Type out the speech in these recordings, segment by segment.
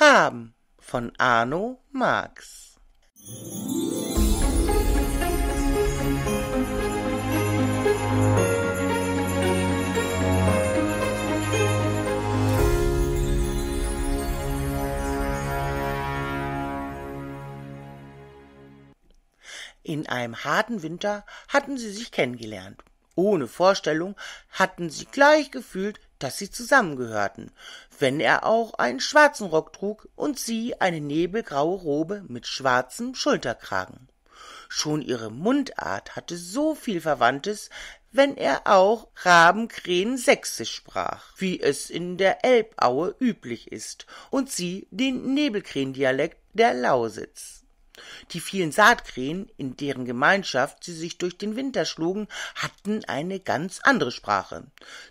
Raben von Arno Marx. In einem harten Winter hatten sie sich kennengelernt. Ohne Vorstellung hatten sie gleich gefühlt, dass sie zusammengehörten, wenn er auch einen schwarzen Rock trug und sie eine nebelgraue Robe mit schwarzem Schulterkragen. Schon ihre Mundart hatte so viel Verwandtes, wenn er auch Rabenkrähen sächsisch sprach, wie es in der Elbaue üblich ist, und sie den Nebelkrähendialekt der Lausitz. Die vielen Saatkrähen, in deren Gemeinschaft sie sich durch den Winter schlugen, hatten eine ganz andere Sprache.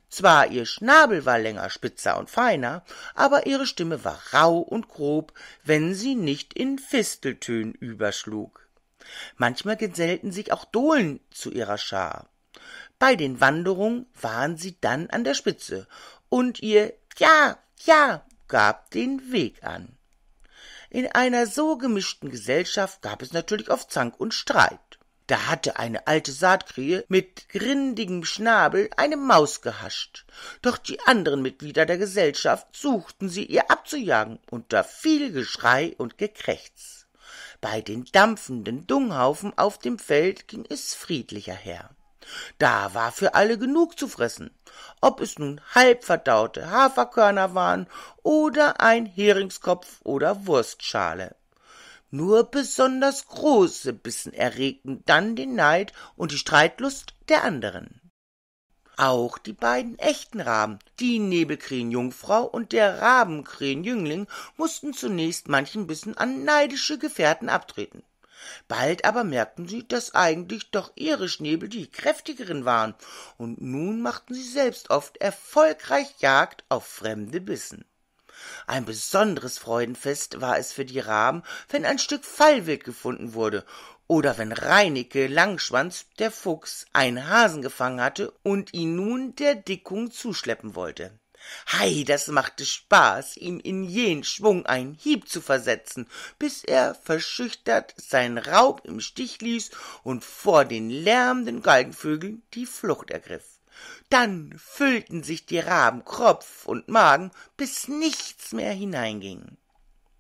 Zwar ihr Schnabel war länger, spitzer und feiner, aber ihre Stimme war rau und grob, wenn sie nicht in Fisteltönen überschlug. Manchmal gesellten sich auch Dohlen zu ihrer Schar. Bei den Wanderungen waren sie dann an der Spitze, und ihr Ja, Ja gab den Weg an. In einer so gemischten Gesellschaft gab es natürlich oft Zank und Streit. Da hatte eine alte Saatkrähe mit grindigem Schnabel eine Maus gehascht. Doch die anderen Mitglieder der Gesellschaft suchten sie ihr abzujagen unter viel Geschrei und Gekrächz. Bei den dampfenden Dunghaufen auf dem Feld ging es friedlicher her. Da war für alle genug zu fressen, ob es nun halbverdaute Haferkörner waren oder ein Heringskopf oder Wurstschale. Nur besonders große Bissen erregten dann den Neid und die Streitlust der anderen. Auch die beiden echten Raben, die Nebelkrähenjungfrau und der Rabenkrähenjüngling, mussten zunächst manchen Bissen an neidische Gefährten abtreten bald aber merkten sie daß eigentlich doch ihre schnäbel die kräftigeren waren und nun machten sie selbst oft erfolgreich jagd auf fremde bissen ein besonderes freudenfest war es für die raben wenn ein stück fallwild gefunden wurde oder wenn reineke langschwanz der fuchs einen hasen gefangen hatte und ihn nun der dickung zuschleppen wollte Hei, das machte Spaß, ihm in jenen Schwung einen Hieb zu versetzen, bis er verschüchtert seinen Raub im Stich ließ und vor den lärmenden Galgenvögeln die Flucht ergriff. Dann füllten sich die Raben Kropf und Magen, bis nichts mehr hineinging.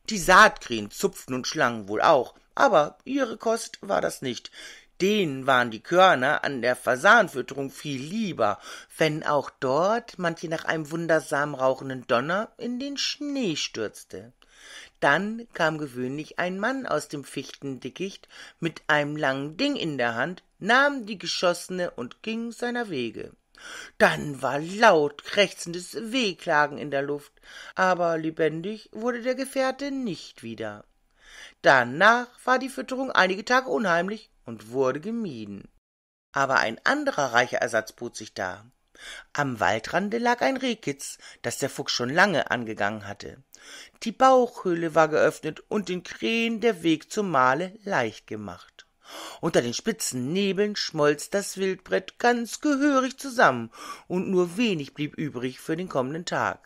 Die Saatkrähen zupften und schlangen wohl auch, aber ihre Kost war das nicht denen waren die Körner an der Fasanfütterung viel lieber, wenn auch dort manche nach einem wundersam rauchenden Donner in den Schnee stürzte. Dann kam gewöhnlich ein Mann aus dem Fichtendickicht mit einem langen Ding in der Hand, nahm die geschossene und ging seiner Wege. Dann war laut krächzendes Wehklagen in der Luft, aber lebendig wurde der Gefährte nicht wieder. Danach war die Fütterung einige Tage unheimlich und wurde gemieden. Aber ein anderer reicher Ersatz bot sich dar. Am Waldrande lag ein Rehkitz, das der Fuchs schon lange angegangen hatte. Die Bauchhöhle war geöffnet und den Krähen der Weg zum Mahle leicht gemacht. Unter den spitzen Nebeln schmolz das Wildbrett ganz gehörig zusammen, und nur wenig blieb übrig für den kommenden Tag.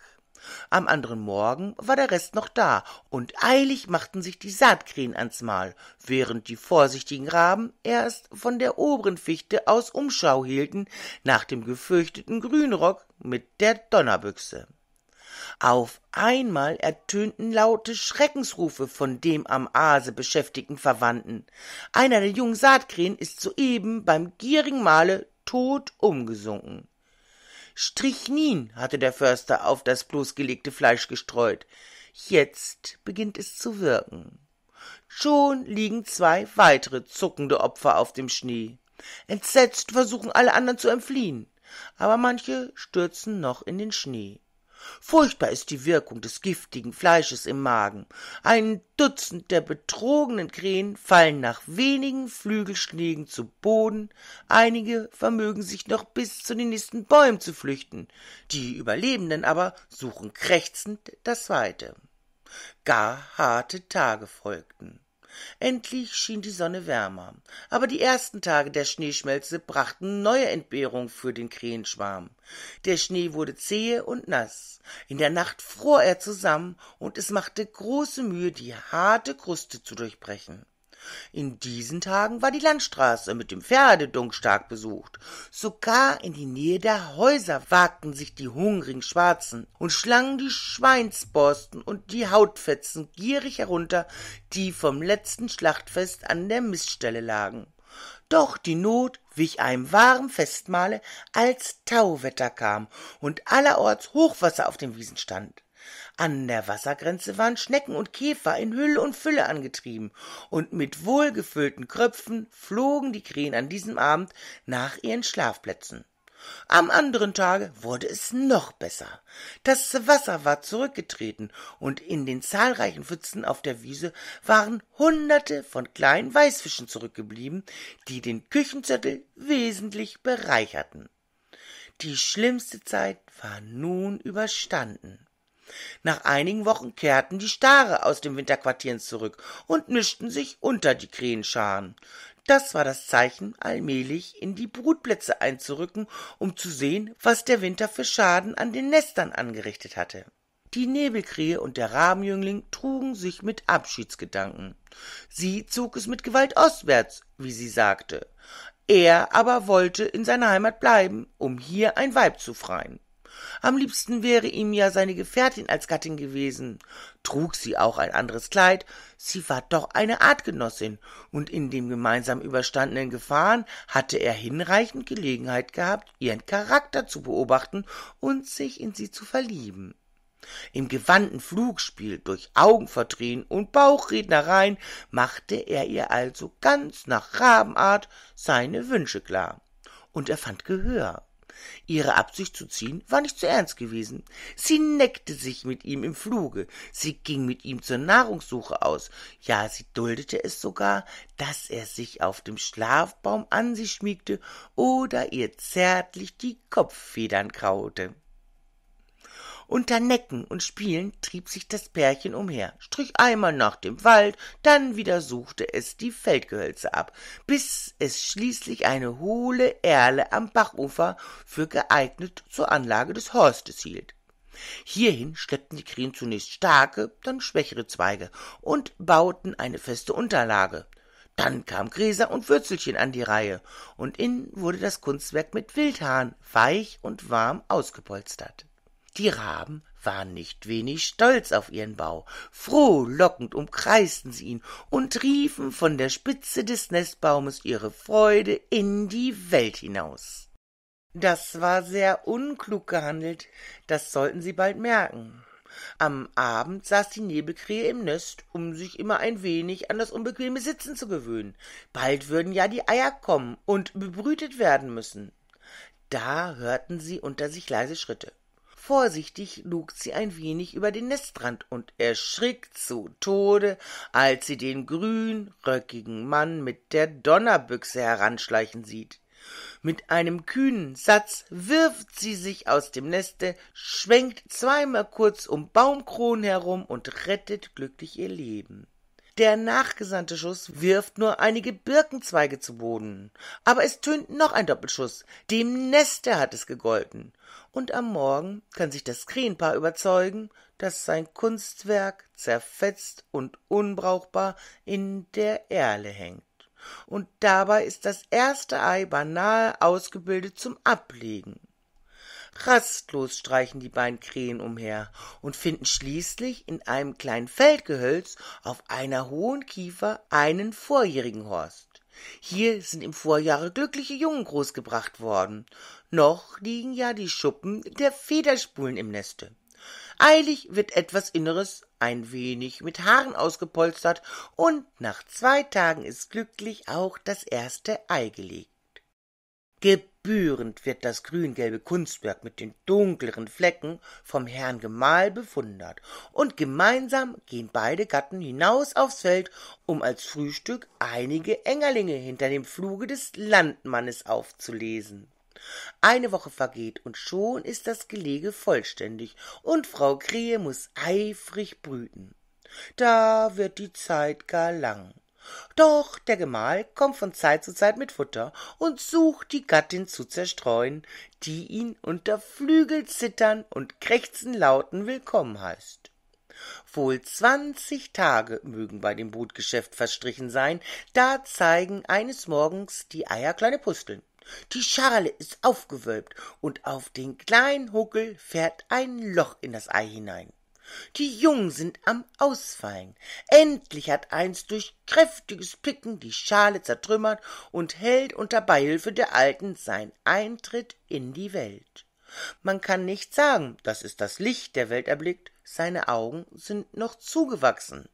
Am anderen Morgen war der Rest noch da, und eilig machten sich die Saatkrähen ans Mahl, während die vorsichtigen Raben erst von der oberen Fichte aus Umschau hielten nach dem gefürchteten Grünrock mit der Donnerbüchse. Auf einmal ertönten laute Schreckensrufe von dem am Aase beschäftigten Verwandten. Einer der jungen Saatkrähen ist soeben beim gierigen Male tot umgesunken. Strichnin hatte der Förster auf das bloßgelegte Fleisch gestreut. Jetzt beginnt es zu wirken. Schon liegen zwei weitere zuckende Opfer auf dem Schnee. Entsetzt versuchen alle anderen zu entfliehen, aber manche stürzen noch in den Schnee. Furchtbar ist die Wirkung des giftigen Fleisches im Magen. Ein Dutzend der betrogenen Krähen fallen nach wenigen Flügelschlägen zu Boden, einige vermögen sich noch bis zu den nächsten Bäumen zu flüchten, die Überlebenden aber suchen krächzend das Weite. Gar harte Tage folgten endlich schien die sonne wärmer aber die ersten tage der schneeschmelze brachten neue Entbehrung für den krähenschwarm der schnee wurde zähe und naß in der nacht fror er zusammen und es machte große mühe die harte kruste zu durchbrechen in diesen Tagen war die Landstraße mit dem Pferdedunk stark besucht. Sogar in die Nähe der Häuser wagten sich die hungrigen Schwarzen und schlangen die Schweinsborsten und die Hautfetzen gierig herunter, die vom letzten Schlachtfest an der Miststelle lagen. Doch die Not wich einem wahren Festmahle, als Tauwetter kam und allerorts Hochwasser auf den Wiesen stand. An der Wassergrenze waren Schnecken und Käfer in Hülle und Fülle angetrieben, und mit wohlgefüllten Kröpfen flogen die Krähen an diesem Abend nach ihren Schlafplätzen. Am anderen Tage wurde es noch besser. Das Wasser war zurückgetreten, und in den zahlreichen Pfützen auf der Wiese waren hunderte von kleinen Weißfischen zurückgeblieben, die den Küchenzettel wesentlich bereicherten. Die schlimmste Zeit war nun überstanden. Nach einigen Wochen kehrten die Stare aus dem Winterquartieren zurück und mischten sich unter die Krähenscharen. Das war das Zeichen, allmählich in die Brutplätze einzurücken, um zu sehen, was der Winter für Schaden an den Nestern angerichtet hatte. Die Nebelkrähe und der Rabenjüngling trugen sich mit Abschiedsgedanken. Sie zog es mit Gewalt ostwärts, wie sie sagte. Er aber wollte in seiner Heimat bleiben, um hier ein Weib zu freien. Am liebsten wäre ihm ja seine Gefährtin als Gattin gewesen. Trug sie auch ein anderes Kleid, sie war doch eine Artgenossin, und in dem gemeinsam überstandenen Gefahren hatte er hinreichend Gelegenheit gehabt, ihren Charakter zu beobachten und sich in sie zu verlieben. Im gewandten Flugspiel, durch Augenverdrehen und Bauchrednereien machte er ihr also ganz nach Rabenart seine Wünsche klar. Und er fand Gehör. Ihre Absicht zu ziehen war nicht zu ernst gewesen. Sie neckte sich mit ihm im Fluge, sie ging mit ihm zur Nahrungssuche aus, ja, sie duldete es sogar, dass er sich auf dem Schlafbaum an sie schmiegte oder ihr zärtlich die Kopffedern kraute. Unter Necken und Spielen trieb sich das Pärchen umher, strich einmal nach dem Wald, dann wieder suchte es die Feldgehölze ab, bis es schließlich eine hohle Erle am Bachufer für geeignet zur Anlage des Horstes hielt. Hierhin schleppten die Krähen zunächst starke, dann schwächere Zweige und bauten eine feste Unterlage, dann kam Gräser und Würzelchen an die Reihe, und innen wurde das Kunstwerk mit Wildhahn weich und warm ausgepolstert. Die Raben waren nicht wenig stolz auf ihren Bau. Frohlockend umkreisten sie ihn und riefen von der Spitze des Nestbaumes ihre Freude in die Welt hinaus. Das war sehr unklug gehandelt, das sollten sie bald merken. Am Abend saß die Nebelkrähe im Nest, um sich immer ein wenig an das unbequeme Sitzen zu gewöhnen. Bald würden ja die Eier kommen und bebrütet werden müssen. Da hörten sie unter sich leise Schritte. Vorsichtig lugt sie ein wenig über den Nestrand und erschrickt zu Tode, als sie den grünröckigen Mann mit der Donnerbüchse heranschleichen sieht. Mit einem kühnen Satz wirft sie sich aus dem Neste, schwenkt zweimal kurz um Baumkronen herum und rettet glücklich ihr Leben. Der nachgesandte Schuss wirft nur einige Birkenzweige zu Boden. Aber es tönt noch ein Doppelschuss. Dem Neste hat es gegolten und am Morgen kann sich das Krähenpaar überzeugen, dass sein Kunstwerk zerfetzt und unbrauchbar in der Erle hängt. Und dabei ist das erste Ei beinahe ausgebildet zum Ablegen. Rastlos streichen die beiden Krähen umher und finden schließlich in einem kleinen Feldgehölz auf einer hohen Kiefer einen vorjährigen Horst. Hier sind im Vorjahre glückliche Jungen großgebracht worden. Noch liegen ja die Schuppen der Federspulen im Neste. Eilig wird etwas Inneres ein wenig mit Haaren ausgepolstert und nach zwei Tagen ist glücklich auch das erste Ei gelegt. Gib Gebührend wird das grüngelbe Kunstwerk mit den dunkleren Flecken vom Herrn Gemahl bewundert, und gemeinsam gehen beide Gatten hinaus aufs Feld, um als Frühstück einige Engerlinge hinter dem Fluge des Landmannes aufzulesen. Eine Woche vergeht und schon ist das Gelege vollständig und Frau Krähe muß eifrig brüten. Da wird die Zeit gar lang doch der gemahl kommt von zeit zu zeit mit futter und sucht die gattin zu zerstreuen, die ihn unter flügelzittern und krächzen lauten willkommen heißt wohl zwanzig tage mögen bei dem brutgeschäft verstrichen sein da zeigen eines morgens die eier kleine pusteln die schale ist aufgewölbt und auf den kleinen huckel fährt ein loch in das ei hinein die Jungen sind am Ausfallen. Endlich hat eins durch kräftiges Picken die Schale zertrümmert und hält unter Beihilfe der Alten sein Eintritt in die Welt. Man kann nicht sagen, dass es das Licht der Welt erblickt, seine Augen sind noch zugewachsen.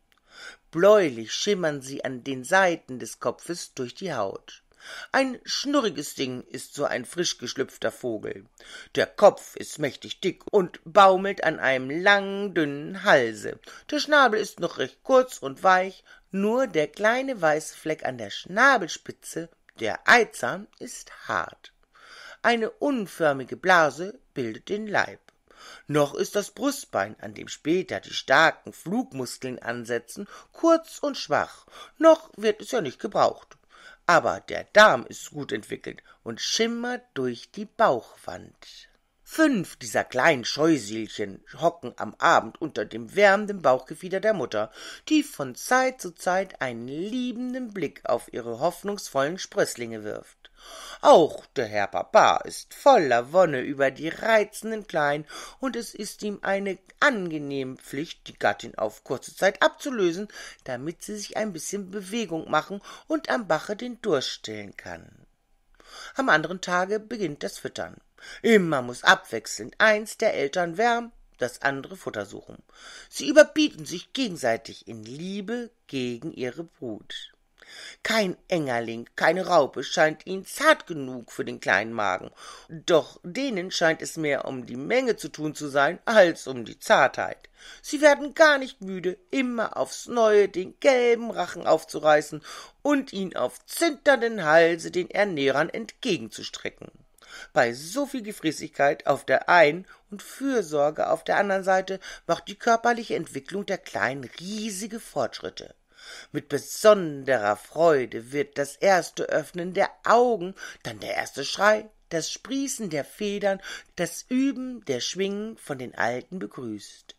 Bläulich schimmern sie an den Seiten des Kopfes durch die Haut ein schnurriges ding ist so ein frisch geschlüpfter vogel der kopf ist mächtig dick und baumelt an einem langen dünnen halse der schnabel ist noch recht kurz und weich nur der kleine weiße fleck an der schnabelspitze der eizahn ist hart eine unförmige blase bildet den leib noch ist das Brustbein, an dem später die starken Flugmuskeln ansetzen, kurz und schwach, noch wird es ja nicht gebraucht aber der Darm ist gut entwickelt und schimmert durch die Bauchwand. Fünf dieser kleinen Scheusilchen hocken am Abend unter dem wärmenden Bauchgefieder der Mutter, die von Zeit zu Zeit einen liebenden Blick auf ihre hoffnungsvollen Sprösslinge wirft. Auch der Herr Papa ist voller Wonne über die reizenden Kleinen, und es ist ihm eine angenehme Pflicht, die Gattin auf kurze Zeit abzulösen, damit sie sich ein bisschen Bewegung machen und am Bache den Durst stillen kann. Am anderen Tage beginnt das Füttern. Immer muss abwechselnd eins der Eltern wärm, das andere Futter suchen. Sie überbieten sich gegenseitig in Liebe gegen ihre Brut. Kein Engerling, keine Raupe scheint ihnen zart genug für den kleinen Magen, doch denen scheint es mehr um die Menge zu tun zu sein, als um die Zartheit. Sie werden gar nicht müde, immer aufs neue den gelben Rachen aufzureißen und ihn auf zinternden Halse den Ernährern entgegenzustrecken. Bei so viel Gefräßigkeit auf der einen und Fürsorge auf der anderen Seite macht die körperliche Entwicklung der Kleinen riesige Fortschritte. Mit besonderer Freude wird das erste Öffnen der Augen, dann der erste Schrei, das Sprießen der Federn, das Üben der Schwingen von den Alten begrüßt.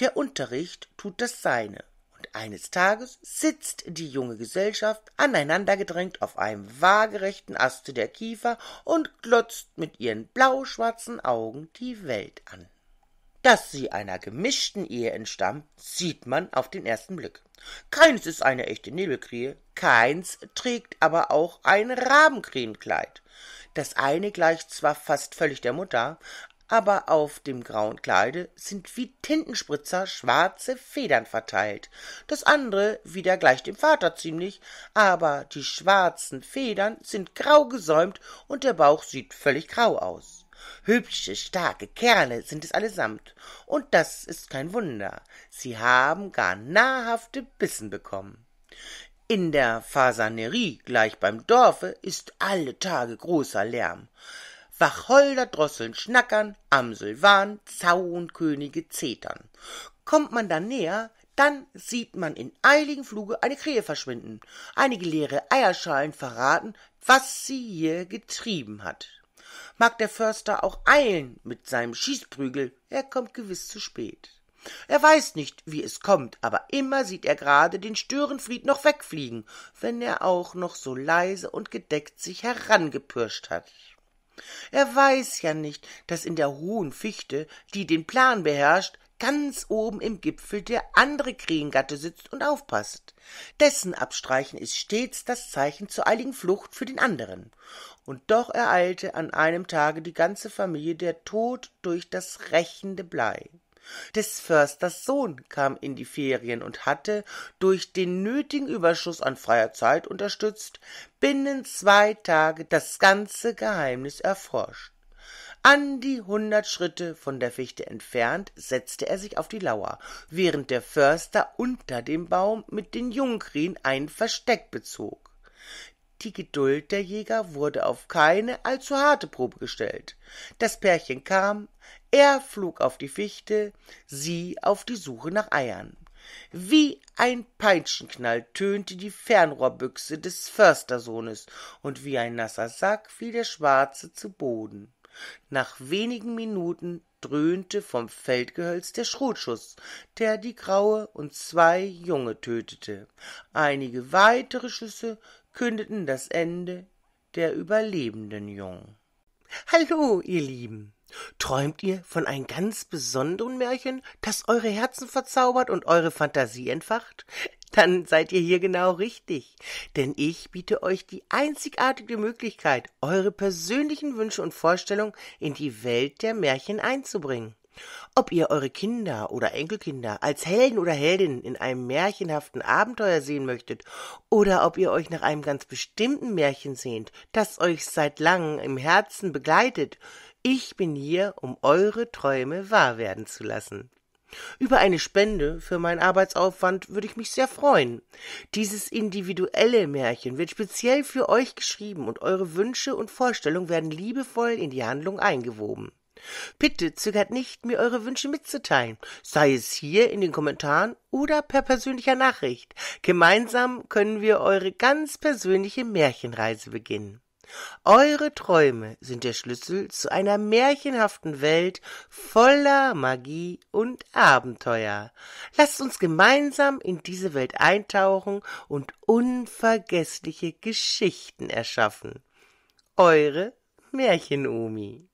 Der Unterricht tut das Seine eines Tages sitzt die junge Gesellschaft aneinandergedrängt auf einem waagerechten Aste der Kiefer und glotzt mit ihren blauschwarzen Augen die Welt an. Dass sie einer gemischten Ehe entstammt, sieht man auf den ersten Blick. Keins ist eine echte Nebelkrähe, keins trägt aber auch ein Rabenkrähenkleid. Das eine gleicht zwar fast völlig der Mutter, aber auf dem grauen Kleide sind wie Tintenspritzer schwarze Federn verteilt. Das andere wieder gleich dem Vater ziemlich, aber die schwarzen Federn sind grau gesäumt und der Bauch sieht völlig grau aus. Hübsche, starke Kerle sind es allesamt, und das ist kein Wunder, sie haben gar nahrhafte Bissen bekommen. In der Fasanerie gleich beim Dorfe ist alle Tage großer Lärm. Wacholder, Drosseln schnackern, Amselwahn, Zaunkönige zetern. Kommt man dann näher, dann sieht man in eiligen Fluge eine Krähe verschwinden. Einige leere Eierschalen verraten, was sie hier getrieben hat. Mag der Förster auch eilen mit seinem Schießprügel, er kommt gewiß zu spät. Er weiß nicht, wie es kommt, aber immer sieht er gerade den Störenfried noch wegfliegen, wenn er auch noch so leise und gedeckt sich herangepirscht hat. Er weiß ja nicht, daß in der hohen Fichte, die den Plan beherrscht, ganz oben im Gipfel der andere Krähengatte sitzt und aufpaßt. Dessen Abstreichen ist stets das Zeichen zur eiligen Flucht für den anderen. Und doch ereilte an einem Tage die ganze Familie der Tod durch das rächende Blei. Des Försters Sohn kam in die Ferien und hatte, durch den nötigen Überschuss an freier Zeit unterstützt, binnen zwei Tage das ganze Geheimnis erforscht. An die hundert Schritte von der Fichte entfernt setzte er sich auf die Lauer, während der Förster unter dem Baum mit den Jungkrien ein Versteck bezog. Die Geduld der Jäger wurde auf keine allzu harte Probe gestellt. Das Pärchen kam, er flog auf die Fichte, sie auf die Suche nach Eiern. Wie ein Peitschenknall tönte die Fernrohrbüchse des Förstersohnes, und wie ein nasser Sack fiel der Schwarze zu Boden. Nach wenigen Minuten dröhnte vom Feldgehölz der Schrotschuss, der die Graue und zwei Junge tötete. Einige weitere Schüsse kündeten das Ende der überlebenden Jungen. Hallo, ihr Lieben. Träumt ihr von einem ganz besonderen Märchen, das eure Herzen verzaubert und eure Fantasie entfacht? Dann seid ihr hier genau richtig, denn ich biete euch die einzigartige Möglichkeit, eure persönlichen Wünsche und Vorstellungen in die Welt der Märchen einzubringen. Ob ihr eure Kinder oder Enkelkinder als Helden oder Heldinnen in einem märchenhaften Abenteuer sehen möchtet oder ob ihr euch nach einem ganz bestimmten Märchen sehnt, das euch seit langem im Herzen begleitet, ich bin hier, um eure Träume wahr werden zu lassen. Über eine Spende für meinen Arbeitsaufwand würde ich mich sehr freuen. Dieses individuelle Märchen wird speziell für euch geschrieben und eure Wünsche und Vorstellungen werden liebevoll in die Handlung eingewoben. Bitte zögert nicht, mir eure Wünsche mitzuteilen, sei es hier in den Kommentaren oder per persönlicher Nachricht. Gemeinsam können wir eure ganz persönliche Märchenreise beginnen. Eure Träume sind der Schlüssel zu einer märchenhaften Welt voller Magie und Abenteuer. Lasst uns gemeinsam in diese Welt eintauchen und unvergessliche Geschichten erschaffen. Eure Märchenomi.